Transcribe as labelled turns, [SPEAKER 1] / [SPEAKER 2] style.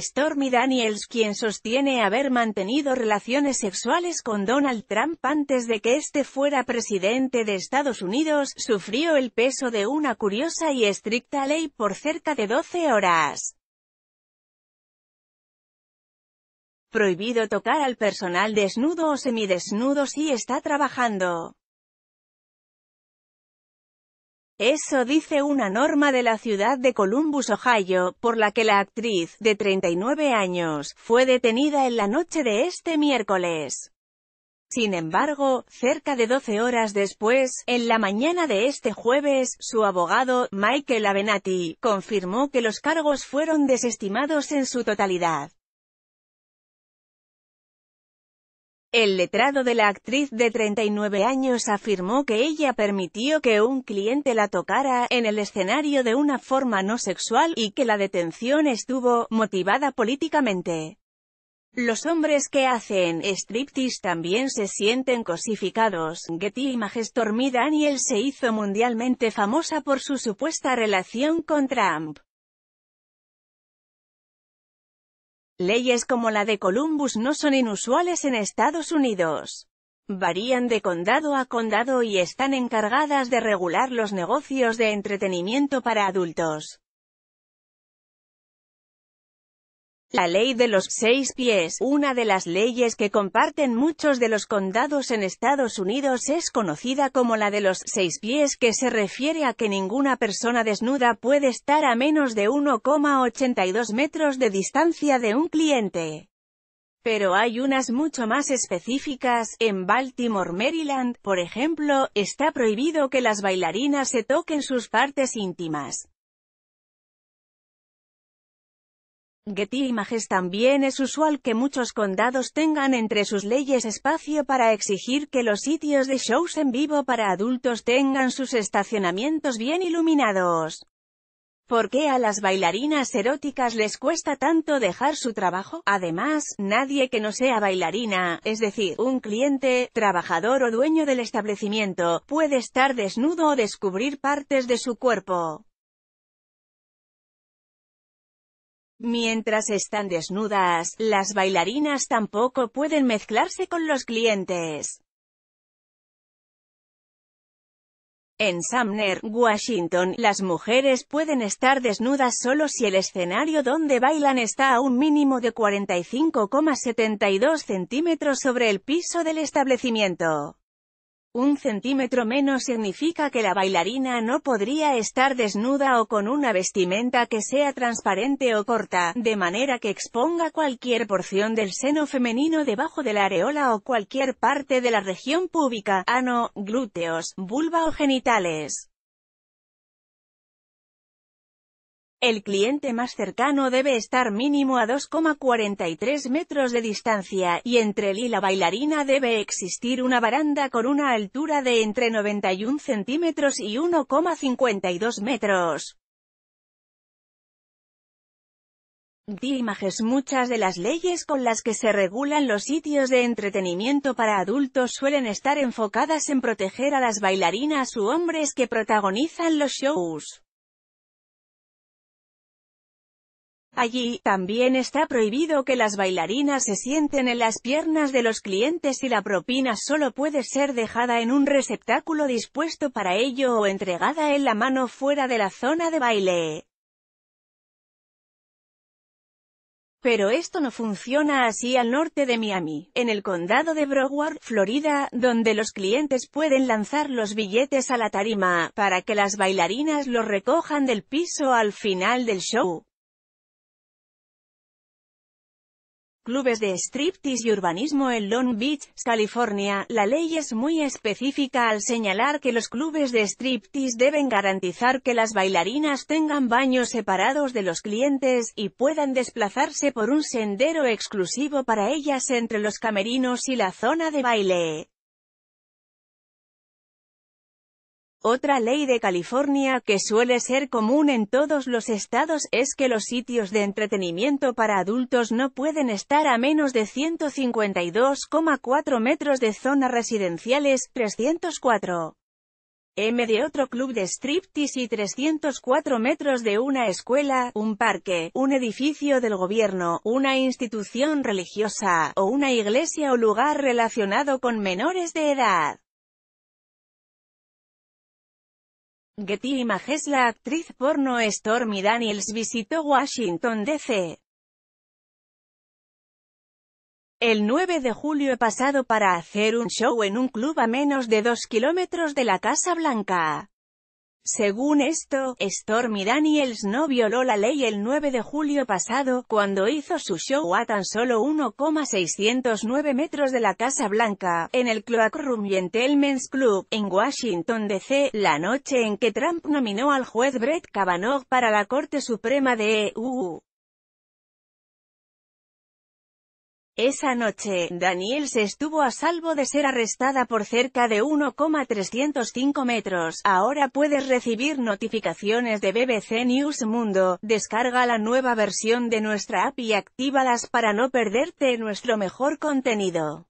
[SPEAKER 1] Stormy Daniels quien sostiene haber mantenido relaciones sexuales con Donald Trump antes de que este fuera presidente de Estados Unidos, sufrió el peso de una curiosa y estricta ley por cerca de 12 horas. Prohibido tocar al personal desnudo o semidesnudo si está trabajando. Eso dice una norma de la ciudad de Columbus, Ohio, por la que la actriz, de 39 años, fue detenida en la noche de este miércoles. Sin embargo, cerca de 12 horas después, en la mañana de este jueves, su abogado, Michael Avenatti, confirmó que los cargos fueron desestimados en su totalidad. El letrado de la actriz de 39 años afirmó que ella permitió que un cliente la tocara en el escenario de una forma no sexual y que la detención estuvo motivada políticamente. Los hombres que hacen striptease también se sienten cosificados. Getty Images Stormy Daniel se hizo mundialmente famosa por su supuesta relación con Trump. Leyes como la de Columbus no son inusuales en Estados Unidos. Varían de condado a condado y están encargadas de regular los negocios de entretenimiento para adultos. La ley de los seis pies, una de las leyes que comparten muchos de los condados en Estados Unidos es conocida como la de los seis pies que se refiere a que ninguna persona desnuda puede estar a menos de 1,82 metros de distancia de un cliente. Pero hay unas mucho más específicas, en Baltimore, Maryland, por ejemplo, está prohibido que las bailarinas se toquen sus partes íntimas. Getty Images también es usual que muchos condados tengan entre sus leyes espacio para exigir que los sitios de shows en vivo para adultos tengan sus estacionamientos bien iluminados. ¿Por qué a las bailarinas eróticas les cuesta tanto dejar su trabajo? Además, nadie que no sea bailarina, es decir, un cliente, trabajador o dueño del establecimiento, puede estar desnudo o descubrir partes de su cuerpo. Mientras están desnudas, las bailarinas tampoco pueden mezclarse con los clientes. En Sumner, Washington, las mujeres pueden estar desnudas solo si el escenario donde bailan está a un mínimo de 45,72 centímetros sobre el piso del establecimiento. Un centímetro menos significa que la bailarina no podría estar desnuda o con una vestimenta que sea transparente o corta, de manera que exponga cualquier porción del seno femenino debajo de la areola o cualquier parte de la región púbica, ano, glúteos, vulva o genitales. El cliente más cercano debe estar mínimo a 2,43 metros de distancia, y entre él y la bailarina debe existir una baranda con una altura de entre 91 centímetros y 1,52 metros. Di Muchas de las leyes con las que se regulan los sitios de entretenimiento para adultos suelen estar enfocadas en proteger a las bailarinas u hombres que protagonizan los shows. Allí, también está prohibido que las bailarinas se sienten en las piernas de los clientes y la propina solo puede ser dejada en un receptáculo dispuesto para ello o entregada en la mano fuera de la zona de baile. Pero esto no funciona así al norte de Miami, en el condado de Broward, Florida, donde los clientes pueden lanzar los billetes a la tarima, para que las bailarinas los recojan del piso al final del show. clubes de striptease y urbanismo en Long Beach, California, la ley es muy específica al señalar que los clubes de striptease deben garantizar que las bailarinas tengan baños separados de los clientes, y puedan desplazarse por un sendero exclusivo para ellas entre los camerinos y la zona de baile. Otra ley de California, que suele ser común en todos los estados, es que los sitios de entretenimiento para adultos no pueden estar a menos de 152,4 metros de zonas residenciales, 304 m de otro club de striptease y 304 metros de una escuela, un parque, un edificio del gobierno, una institución religiosa, o una iglesia o lugar relacionado con menores de edad. Getty Images La actriz porno Stormy Daniels visitó Washington, D.C. El 9 de julio pasado para hacer un show en un club a menos de dos kilómetros de la Casa Blanca. Según esto, Stormy Daniels no violó la ley el 9 de julio pasado, cuando hizo su show a tan solo 1,609 metros de la Casa Blanca, en el Cloakroom Gentlemen's Club, en Washington D.C., la noche en que Trump nominó al juez Brett Kavanaugh para la Corte Suprema de EU. Esa noche, se estuvo a salvo de ser arrestada por cerca de 1,305 metros. Ahora puedes recibir notificaciones de BBC News Mundo. Descarga la nueva versión de nuestra app y actívalas para no perderte nuestro mejor contenido.